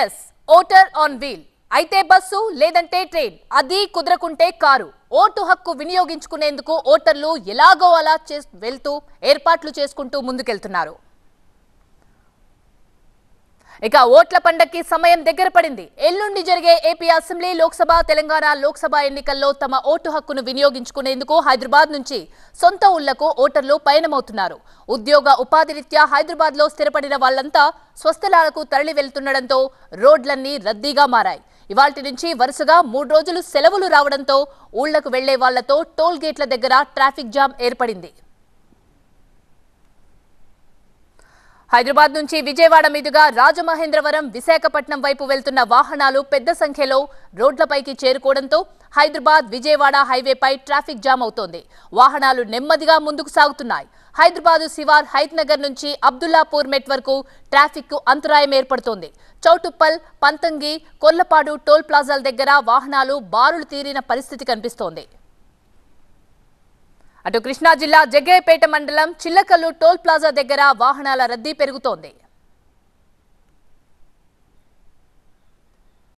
yes voter on wheel అయితే bus లేదంటే train అది కుదరకుంటే కారు ఓటు హక్కు వినియోగించుకునేందుకు ఓటర్లు ఎలాగో అలా వెళ్తూ ఏర్పాట్లు చేసుకుంటూ ముందుకెళ్తున్నారు ఇక ఓట్ల పండక్కి సమయం దగ్గర పడింది ఎల్లుండి జరిగే ఏపీ అసెంబ్లీ లోక్సభ తెలంగాణ లోక్సభ ఎన్నికల్లో తమ ఓటు హక్కును వినియోగించుకునేందుకు హైదరాబాద్ నుంచి సొంత ఊళ్లకు ఓటర్లు పయనమవుతున్నారు ఉద్యోగ రీత్యా హైదరాబాద్ లో స్థిరపడిన వాళ్లంతా స్వస్థలాలకు తరలి వెళ్తుండటంతో రోడ్లన్నీ రద్దీగా మారాయి ఇవాటి నుంచి వరుసగా మూడు రోజులు సెలవులు రావడంతో ఊళ్లకు వెళ్లే వాళ్లతో టోల్ గేట్ల దగ్గర ట్రాఫిక్ జామ్ ఏర్పడింది హైదరాబాద్ నుంచి విజయవాడ మీదుగా రాజమహేంద్రవరం విశాఖపట్నం వైపు వెళ్తున్న వాహనాలు పెద్ద సంఖ్యలో రోడ్లపైకి చేరుకోవడంతో హైదరాబాద్ విజయవాడ హైవేపై ట్రాఫిక్ జామ్ అవుతోంది వాహనాలు నెమ్మదిగా ముందుకు సాగుతున్నాయి హైదరాబాదు శివార్ నగర్ నుంచి అబ్దుల్లాపూర్ మెట్ వరకు ట్రాఫిక్కు అంతరాయం ఏర్పడుతోంది చౌటుప్పల్ పంతంగి కొల్లపాడు టోల్ ప్లాజాల దగ్గర వాహనాలు బారులు తీరిన పరిస్థితి కనిపిస్తోంది అటు కృష్ణా జిల్లా జగ్గయ్యపేట మండలం చిల్లకల్లు టోల్ ప్లాజా దగ్గర వాహనాల రద్దీ పెరుగుతోంది